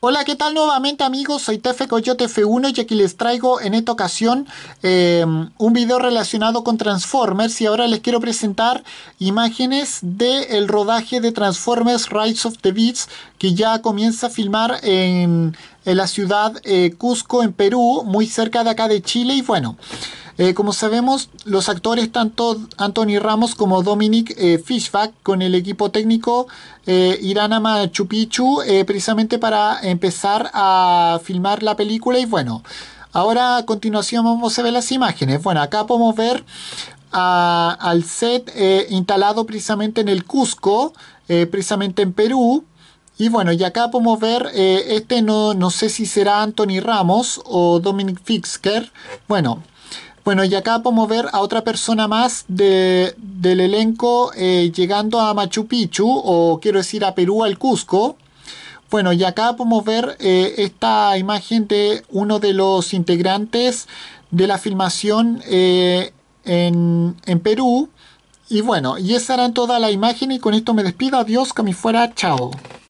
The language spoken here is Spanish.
Hola, ¿qué tal nuevamente amigos? Soy Tefe Coyote F1 y aquí les traigo en esta ocasión em, un video relacionado con Transformers y ahora les quiero presentar imágenes del rodaje de Transformers Rise of the Beats que ya comienza a filmar en, la ciudad eh, Cusco en Perú, muy cerca de acá de Chile y bueno... Eh, como sabemos, los actores tanto Anthony Ramos como Dominic eh, Fishback con el equipo técnico eh, irán a Machu Picchu precisamente para empezar a filmar la película y bueno, ahora a continuación vamos a ver las imágenes. Bueno, acá podemos ver ah, al set instalado precisamente en el Cusco, precisamente en Perú. Y bueno, y acá podemos ver, este no, no sé si será Anthony Ramos o Dominic Fixker. Bueno, bueno, y acá podemos ver a otra persona más del elenco eh, llegando a Machu Picchu, o quiero decir a Perú, al Cusco. Bueno, y acá podemos ver eh, esta imagen de uno de los integrantes de la filmación eh, en, Perú. Y bueno, y esa era toda la imagen y con esto me despido. Adiós, que me fuera. Chao.